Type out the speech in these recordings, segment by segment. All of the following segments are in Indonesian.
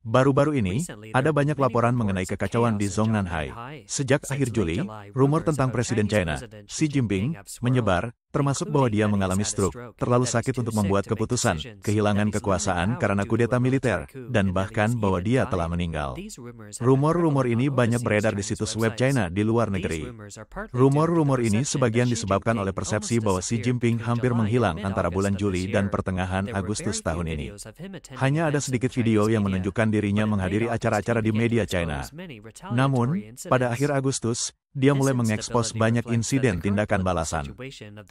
Baru-baru ini, ada banyak laporan mengenai kekacauan di Zhongnanhai. Sejak akhir Juli, rumor tentang Presiden China, Xi Jinping, menyebar, termasuk bahwa dia mengalami stroke, terlalu sakit untuk membuat keputusan, kehilangan kekuasaan karena kudeta militer, dan bahkan bahwa dia telah meninggal. Rumor-rumor ini banyak beredar di situs web China di luar negeri. Rumor-rumor ini sebagian disebabkan oleh persepsi bahwa Xi Jinping hampir menghilang antara bulan Juli dan pertengahan Agustus tahun ini. Hanya ada sedikit video yang menunjukkan dirinya menghadiri acara-acara di media China. Namun, pada akhir Agustus, dia mulai mengekspos banyak insiden tindakan balasan.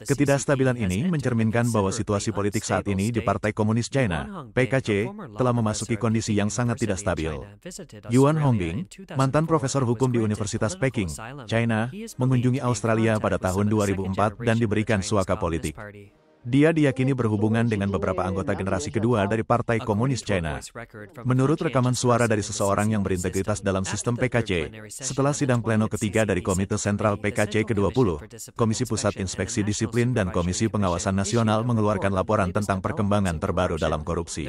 Ketidakstabilan ini mencerminkan bahwa situasi politik saat ini di Partai Komunis China, PKC, telah memasuki kondisi yang sangat tidak stabil. Yuan Hongbing, mantan profesor hukum di Universitas Peking, China, mengunjungi Australia pada tahun 2004 dan diberikan suaka politik. Dia diyakini berhubungan dengan beberapa anggota generasi kedua dari Partai Komunis China. Menurut rekaman suara dari seseorang yang berintegritas dalam sistem PKC, setelah sidang pleno ketiga dari Komite Sentral PKC ke-20, Komisi Pusat Inspeksi Disiplin dan Komisi Pengawasan Nasional mengeluarkan laporan tentang perkembangan terbaru dalam korupsi.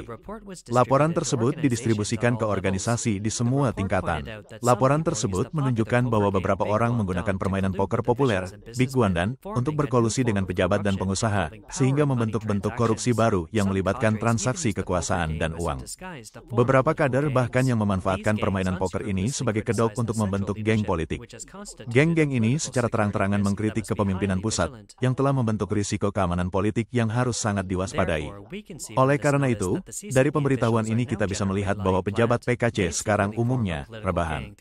Laporan tersebut didistribusikan ke organisasi di semua tingkatan. Laporan tersebut menunjukkan bahwa beberapa orang menggunakan permainan poker populer, Big Guandan, untuk berkolusi dengan pejabat dan pengusaha, sehingga membentuk bentuk korupsi baru yang melibatkan transaksi kekuasaan dan uang. Beberapa kader bahkan yang memanfaatkan permainan poker ini sebagai kedok untuk membentuk geng politik. Geng-geng ini secara terang-terangan mengkritik kepemimpinan pusat, yang telah membentuk risiko keamanan politik yang harus sangat diwaspadai. Oleh karena itu, dari pemberitahuan ini kita bisa melihat bahwa pejabat PKC sekarang umumnya rebahan.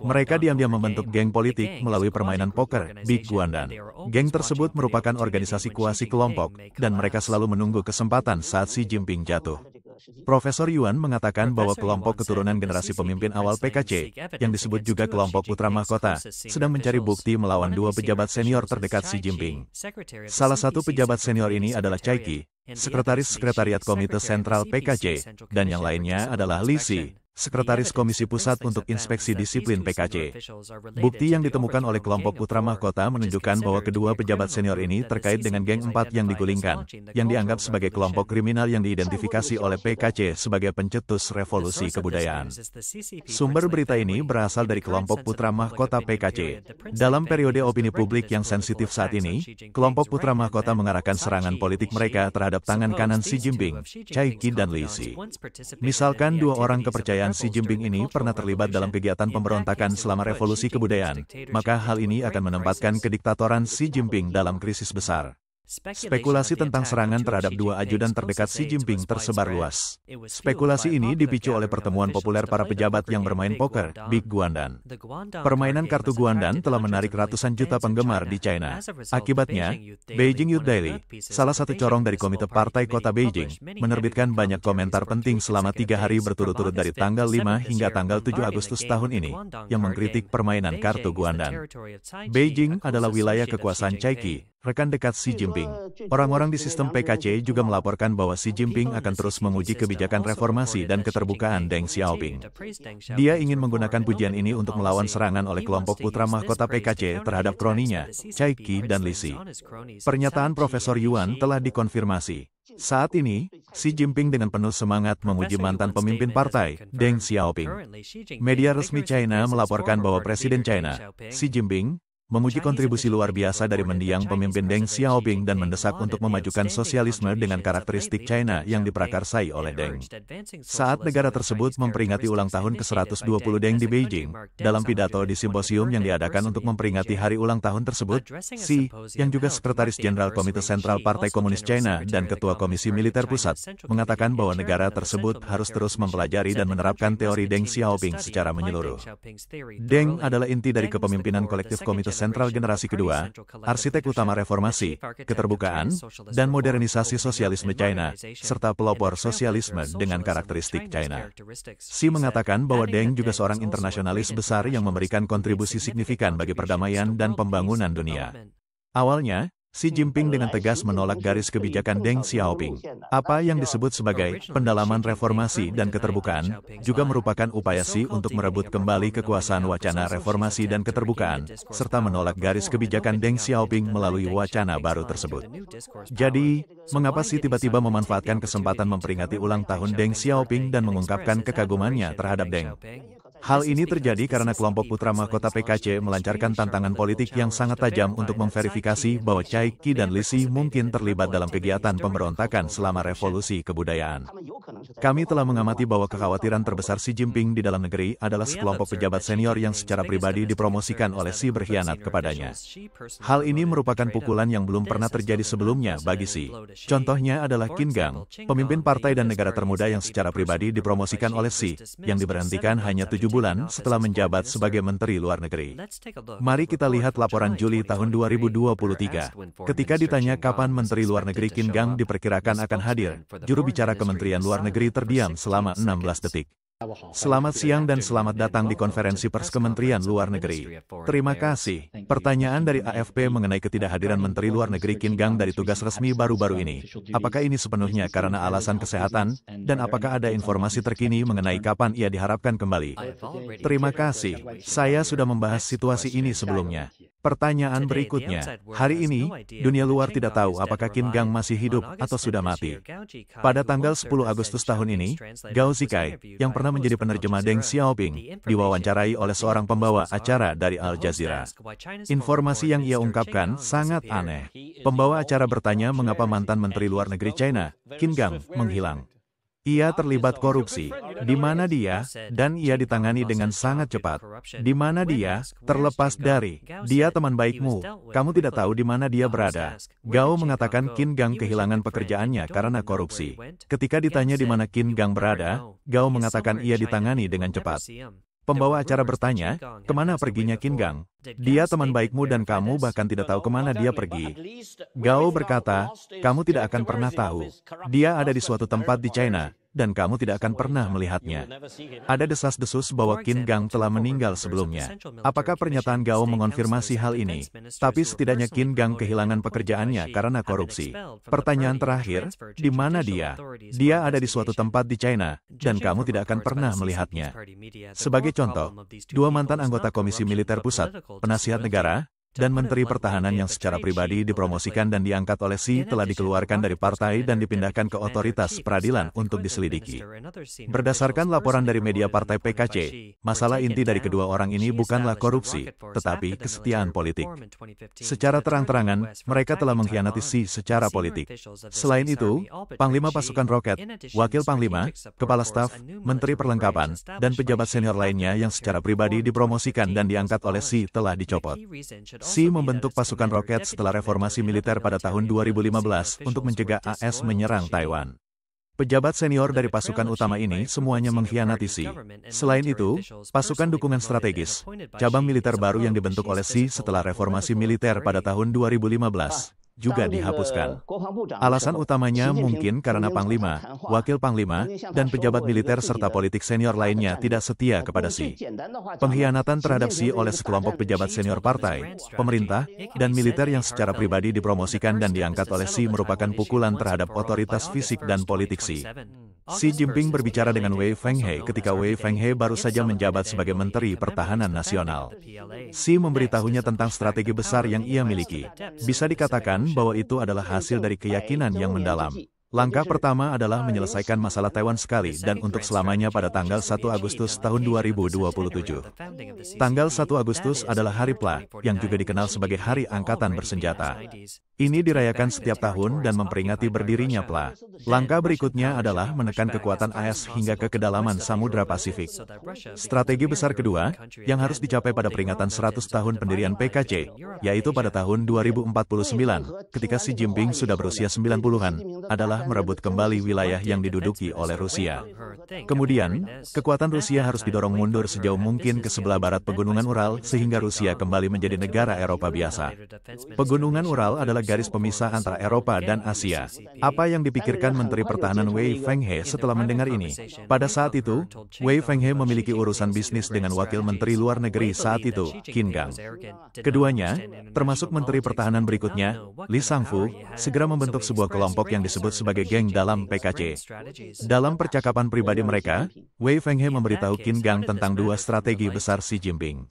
Mereka diam-diam membentuk geng politik melalui permainan poker, Big Guandan. Geng tersebut merupakan organisasi kuasi kelompok, dan mereka selalu menunggu kesempatan saat Xi Jinping jatuh. Profesor Yuan mengatakan bahwa kelompok keturunan generasi pemimpin awal PKC, yang disebut juga kelompok putra mahkota, sedang mencari bukti melawan dua pejabat senior terdekat Xi Jinping. Salah satu pejabat senior ini adalah Chai Qi, Sekretaris Sekretariat Komite Sentral PKC, dan yang lainnya adalah Li Xi, Sekretaris Komisi Pusat untuk Inspeksi Disiplin PKC. Bukti yang ditemukan oleh kelompok Putra Mahkota menunjukkan bahwa kedua pejabat senior ini terkait dengan geng 4 yang digulingkan, yang dianggap sebagai kelompok kriminal yang diidentifikasi oleh PKC sebagai pencetus revolusi kebudayaan. Sumber berita ini berasal dari kelompok Putra Mahkota PKC. Dalam periode opini publik yang sensitif saat ini, kelompok Putra Mahkota mengarahkan serangan politik mereka terhadap tangan kanan Xi Jinping, Cai Qi dan Li Xi. Misalkan dua orang kepercayaan kebudayaan Xi Jinping ini pernah terlibat dalam kegiatan pemberontakan selama revolusi kebudayaan, maka hal ini akan menempatkan kediktatoran Xi Jinping dalam krisis besar. Spekulasi tentang serangan terhadap dua ajudan terdekat Xi Jinping tersebar luas. Spekulasi ini dipicu oleh pertemuan populer para pejabat yang bermain poker, Big Guandan. Permainan kartu Guandan telah menarik ratusan juta penggemar di China. Akibatnya, Beijing Youth Daily, salah satu corong dari Komite Partai Kota Beijing, menerbitkan banyak komentar penting selama tiga hari berturut-turut dari tanggal 5 hingga tanggal 7 Agustus tahun ini, yang mengkritik permainan kartu Guandan. Beijing adalah wilayah kekuasaan Chaiki, rekan dekat Xi Jinping. Orang-orang di sistem PKC juga melaporkan bahwa Xi Jinping akan terus menguji kebijakan reformasi dan keterbukaan Deng Xiaoping. Dia ingin menggunakan pujian ini untuk melawan serangan oleh kelompok putra mahkota PKC terhadap kroninya, Cai Qi dan Li Xi. Pernyataan Profesor Yuan telah dikonfirmasi. Saat ini, Xi Jinping dengan penuh semangat memuji mantan pemimpin partai, Deng Xiaoping. Media resmi China melaporkan bahwa Presiden China, Xi Jinping, memuji kontribusi luar biasa dari mendiang pemimpin Deng Xiaoping dan mendesak untuk memajukan sosialisme dengan karakteristik China yang diprakarsai oleh Deng. Saat negara tersebut memperingati ulang tahun ke-120 Deng di Beijing, dalam pidato di simposium yang diadakan untuk memperingati hari ulang tahun tersebut, Xi, yang juga Sekretaris Jenderal Komite Sentral Partai Komunis China dan Ketua Komisi Militer Pusat, mengatakan bahwa negara tersebut harus terus mempelajari dan menerapkan teori Deng Xiaoping secara menyeluruh. Deng adalah inti dari kepemimpinan kolektif Komite sentral generasi kedua, arsitek utama reformasi, keterbukaan, dan modernisasi sosialisme China, serta pelopor sosialisme dengan karakteristik China. Xi mengatakan bahwa Deng juga seorang internasionalis besar yang memberikan kontribusi signifikan bagi perdamaian dan pembangunan dunia. Awalnya, Xi Jinping dengan tegas menolak garis kebijakan Deng Xiaoping. Apa yang disebut sebagai pendalaman reformasi dan keterbukaan juga merupakan upaya Xi untuk merebut kembali kekuasaan wacana reformasi dan keterbukaan, serta menolak garis kebijakan Deng Xiaoping melalui wacana baru tersebut. Jadi, mengapa Xi tiba-tiba memanfaatkan kesempatan memperingati ulang tahun Deng Xiaoping dan mengungkapkan kekagumannya terhadap Deng? Hal ini terjadi karena kelompok putra mahkota PKC melancarkan tantangan politik yang sangat tajam untuk memverifikasi bahwa Chai Ki, dan Lisi mungkin terlibat dalam kegiatan pemberontakan selama revolusi kebudayaan. Kami telah mengamati bahwa kekhawatiran terbesar Xi Jinping di dalam negeri adalah sekelompok pejabat senior yang secara pribadi dipromosikan oleh Xi berkhianat kepadanya. Hal ini merupakan pukulan yang belum pernah terjadi sebelumnya bagi Xi. Contohnya adalah Qin Gang, pemimpin partai dan negara termuda yang secara pribadi dipromosikan oleh Xi, yang diberhentikan hanya tujuh bulan setelah menjabat sebagai Menteri Luar Negeri. Mari kita lihat laporan Juli tahun 2023. Ketika ditanya kapan Menteri Luar Negeri Kim Gang diperkirakan akan hadir, juru bicara Kementerian Luar Negeri terdiam selama 16 detik. Selamat siang dan selamat datang di konferensi pers Kementerian Luar Negeri. Terima kasih. Pertanyaan dari AFP mengenai ketidakhadiran Menteri Luar Negeri Kim Gang dari tugas resmi baru-baru ini. Apakah ini sepenuhnya karena alasan kesehatan? Dan apakah ada informasi terkini mengenai kapan ia diharapkan kembali? Terima kasih. Saya sudah membahas situasi ini sebelumnya. Pertanyaan berikutnya, hari ini, dunia luar tidak tahu apakah Kim Gang masih hidup atau sudah mati. Pada tanggal 10 Agustus tahun ini, Gao Zikai, yang pernah menjadi penerjemah Deng Xiaoping, diwawancarai oleh seorang pembawa acara dari Al Jazeera. Informasi yang ia ungkapkan sangat aneh. Pembawa acara bertanya mengapa mantan Menteri Luar Negeri China, Kim Gang, menghilang. Ia terlibat korupsi, di mana dia, dan ia ditangani dengan sangat cepat. Di mana dia, terlepas dari, dia teman baikmu, kamu tidak tahu di mana dia berada. Gao mengatakan Kin Gang kehilangan pekerjaannya karena korupsi. Ketika ditanya di mana Kin Gang berada, Gao mengatakan ia ditangani dengan cepat. Pembawa acara bertanya, kemana perginya Qin Gang? Dia teman baikmu dan kamu bahkan tidak tahu kemana dia pergi. Gao berkata, kamu tidak akan pernah tahu. Dia ada di suatu tempat di China dan kamu tidak akan pernah melihatnya. Ada desas-desus bahwa Kim Gang telah meninggal sebelumnya. Apakah pernyataan Gao mengonfirmasi hal ini? Tapi setidaknya Kim Gang kehilangan pekerjaannya karena korupsi. Pertanyaan terakhir, di mana dia? Dia ada di suatu tempat di China, dan kamu tidak akan pernah melihatnya. Sebagai contoh, dua mantan anggota Komisi Militer Pusat, penasihat negara, dan Menteri Pertahanan yang secara pribadi dipromosikan dan diangkat oleh Xi telah dikeluarkan dari partai dan dipindahkan ke otoritas peradilan untuk diselidiki. Berdasarkan laporan dari media partai PKC, masalah inti dari kedua orang ini bukanlah korupsi, tetapi kesetiaan politik. Secara terang-terangan, mereka telah mengkhianati Xi secara politik. Selain itu, Panglima Pasukan Roket, Wakil Panglima, Kepala Staf, Menteri Perlengkapan, dan pejabat senior lainnya yang secara pribadi dipromosikan dan diangkat oleh Xi telah dicopot. Xi membentuk pasukan roket setelah reformasi militer pada tahun 2015 untuk mencegah AS menyerang Taiwan. Pejabat senior dari pasukan utama ini semuanya mengkhianati Xi. Selain itu, pasukan dukungan strategis, cabang militer baru yang dibentuk oleh Xi setelah reformasi militer pada tahun 2015, juga dihapuskan. Alasan utamanya mungkin karena Panglima, Wakil Panglima, dan pejabat militer serta politik senior lainnya tidak setia kepada Xi. Pengkhianatan terhadap Xi oleh sekelompok pejabat senior partai, pemerintah, dan militer yang secara pribadi dipromosikan dan diangkat oleh Xi merupakan pukulan terhadap otoritas fisik dan politik Xi. Xi Jinping berbicara dengan Wei Fenghe ketika Wei Fenghe baru saja menjabat sebagai Menteri Pertahanan Nasional. Xi memberitahunya tentang strategi besar yang ia miliki. Bisa dikatakan bahwa itu adalah hasil dari keyakinan yang mendalam. Langkah pertama adalah menyelesaikan masalah Taiwan sekali dan untuk selamanya pada tanggal 1 Agustus tahun 2027. Tanggal 1 Agustus adalah Hari PLA, yang juga dikenal sebagai Hari Angkatan Bersenjata. Ini dirayakan setiap tahun dan memperingati berdirinya PLA. Langkah berikutnya adalah menekan kekuatan AS hingga ke kedalaman Samudra Pasifik. Strategi besar kedua, yang harus dicapai pada peringatan 100 tahun pendirian PKC, yaitu pada tahun 2049, ketika Xi Jinping sudah berusia 90-an, adalah merebut kembali wilayah yang diduduki oleh Rusia. Kemudian, kekuatan Rusia harus didorong mundur sejauh mungkin ke sebelah barat pegunungan Ural sehingga Rusia kembali menjadi negara Eropa biasa. Pegunungan Ural adalah garis pemisah antara Eropa dan Asia. Apa yang dipikirkan Menteri Pertahanan Wei Fenghe setelah mendengar ini? Pada saat itu, Wei Fenghe memiliki urusan bisnis dengan Wakil Menteri Luar Negeri saat itu, Qin Gang. Keduanya, termasuk Menteri Pertahanan berikutnya, Li Sangfu, segera membentuk sebuah kelompok yang disebut sebagai geng dalam PKC. Dalam percakapan pribadi mereka, Wei Fenghe memberitahu Qin Gang tentang dua strategi besar Xi Jinping.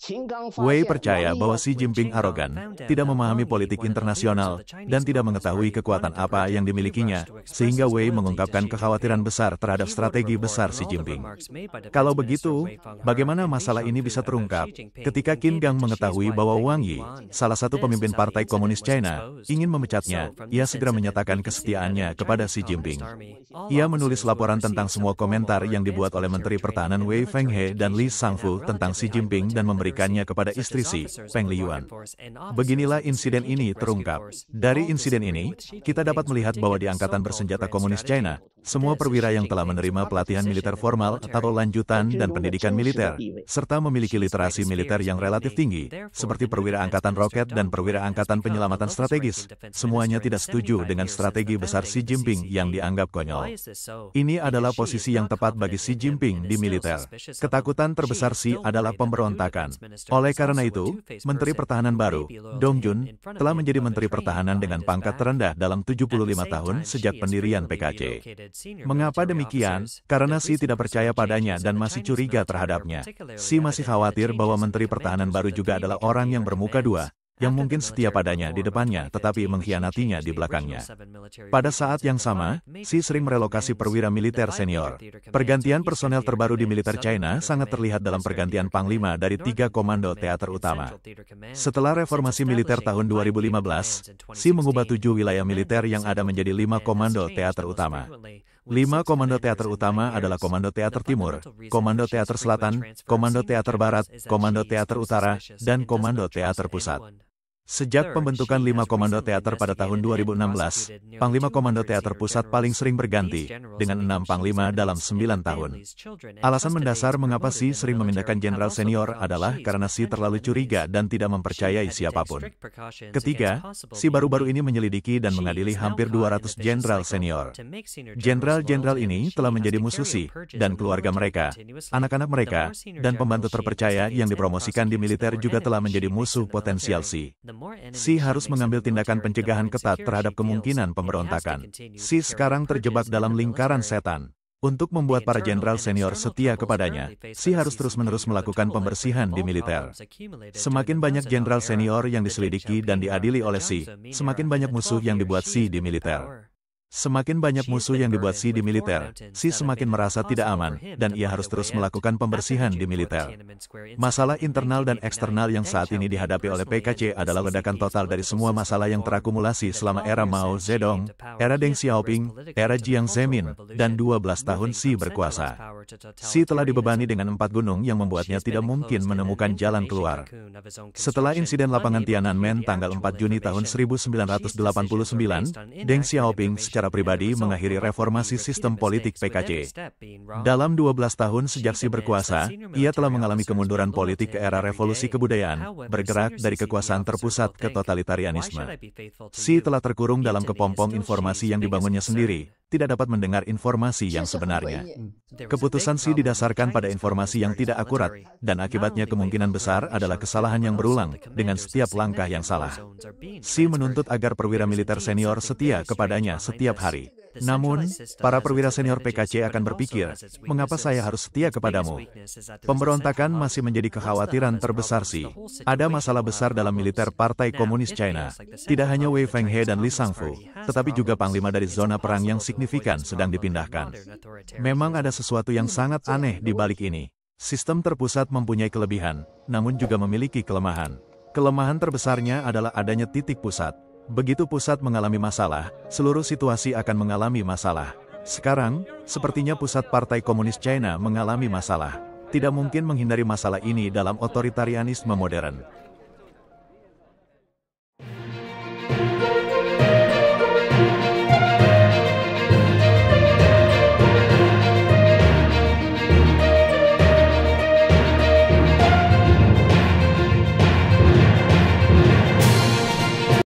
Wei percaya bahwa Xi Jinping arogan, tidak memahami politik internasional, dan tidak mengetahui kekuatan apa yang dimilikinya, sehingga Wei mengungkapkan kekhawatiran besar terhadap strategi besar Xi Jinping. Kalau begitu, bagaimana masalah ini bisa terungkap ketika Qin Gang mengetahui bahwa Wang Yi, salah satu pemimpin Partai Komunis China, ingin memecatnya, ia segera menyatakan kesetiaannya kepada Xi Jinping. Ia menulis laporan tentang semua komentar yang dibuat oleh Menteri Pertahanan Wei Fenghe dan Li Sangfu tentang Xi Jinping dan memberikannya kepada istri Xi, Peng Liyuan. Beginilah insiden ini terungkap. Dari insiden ini, kita dapat melihat bahwa di Angkatan Bersenjata Komunis China, semua perwira yang telah menerima pelatihan militer formal atau lanjutan dan pendidikan militer, serta memiliki literasi militer yang relatif tinggi, seperti perwira angkatan roket dan perwira angkatan penyelamatan strategis, semuanya tidak setuju dengan strategi besar Xi Jinping yang dianggap konyol. Ini adalah posisi yang tepat bagi Xi Jinping di militer. Ketakutan terbesar Xi adalah pemberontakan. Oleh karena itu, Menteri Pertahanan baru, Dong Jun, telah menjadi Menteri Pertahanan pertahanan dengan pangkat terendah dalam 75 tahun sejak pendirian PKC. Mengapa demikian? Karena Xi tidak percaya padanya dan masih curiga terhadapnya. Xi masih khawatir bahwa Menteri Pertahanan baru juga adalah orang yang bermuka dua, yang mungkin setia padanya di depannya tetapi mengkhianatinya di belakangnya. Pada saat yang sama, Xi sering merelokasi perwira militer senior. Pergantian personel terbaru di militer China sangat terlihat dalam pergantian Panglima dari tiga komando teater utama. Setelah reformasi militer tahun 2015, Xi mengubah tujuh wilayah militer yang ada menjadi lima komando teater utama. Lima komando teater utama adalah Komando Teater Timur, Komando Teater Selatan, Komando Teater Barat, Komando Teater Utara, dan Komando Teater Pusat. Sejak pembentukan 5 Komando Teater pada tahun 2016, Panglima Komando Teater Pusat paling sering berganti, dengan enam Panglima dalam 9 tahun. Alasan mendasar mengapa Si sering memindahkan Jenderal Senior adalah karena Si terlalu curiga dan tidak mempercayai siapapun. Ketiga, Si baru-baru ini menyelidiki dan mengadili hampir 200 Jenderal Senior. Jenderal-jenderal ini telah menjadi musuh Si, dan keluarga mereka, anak-anak mereka, dan pembantu terpercaya yang dipromosikan di militer juga telah menjadi musuh potensial Si. Xi harus mengambil tindakan pencegahan ketat terhadap kemungkinan pemberontakan. Xi sekarang terjebak dalam lingkaran setan. Untuk membuat para jenderal senior setia kepadanya, Si harus terus-menerus melakukan pembersihan di militer. Semakin banyak jenderal senior yang diselidiki dan diadili oleh Si, semakin banyak musuh yang dibuat Si di militer. Semakin banyak musuh yang dibuat si di militer, si semakin merasa tidak aman, dan ia harus terus melakukan pembersihan di militer. Masalah internal dan eksternal yang saat ini dihadapi oleh PKC adalah ledakan total dari semua masalah yang terakumulasi selama era Mao Zedong, era Deng Xiaoping, era Jiang Zemin, dan 12 tahun si berkuasa. Si telah dibebani dengan empat gunung yang membuatnya tidak mungkin menemukan jalan keluar. Setelah insiden lapangan Tiananmen tanggal 4 Juni tahun 1989, Deng Xiaoping secara secara pribadi mengakhiri reformasi sistem politik PKC. Dalam 12 tahun sejak si berkuasa, ia telah mengalami kemunduran politik ke era revolusi kebudayaan, bergerak dari kekuasaan terpusat ke totalitarianisme. Si telah terkurung dalam kepompong informasi yang dibangunnya sendiri, tidak dapat mendengar informasi yang sebenarnya. Keputusan C didasarkan pada informasi yang tidak akurat, dan akibatnya kemungkinan besar adalah kesalahan yang berulang dengan setiap langkah yang salah. C menuntut agar perwira militer senior setia kepadanya setiap hari. Namun, para perwira senior PKC akan berpikir, mengapa saya harus setia kepadamu? Pemberontakan masih menjadi kekhawatiran terbesar sih. Ada masalah besar dalam militer Partai Komunis China. Tidak hanya Wei Fenghe dan Li Sangfu, tetapi juga panglima dari zona perang yang signifikan sedang dipindahkan. Memang ada sesuatu yang sangat aneh di balik ini. Sistem terpusat mempunyai kelebihan, namun juga memiliki kelemahan. Kelemahan terbesarnya adalah adanya titik pusat, Begitu pusat mengalami masalah, seluruh situasi akan mengalami masalah. Sekarang, sepertinya pusat Partai Komunis China mengalami masalah. Tidak mungkin menghindari masalah ini dalam otoritarianisme modern.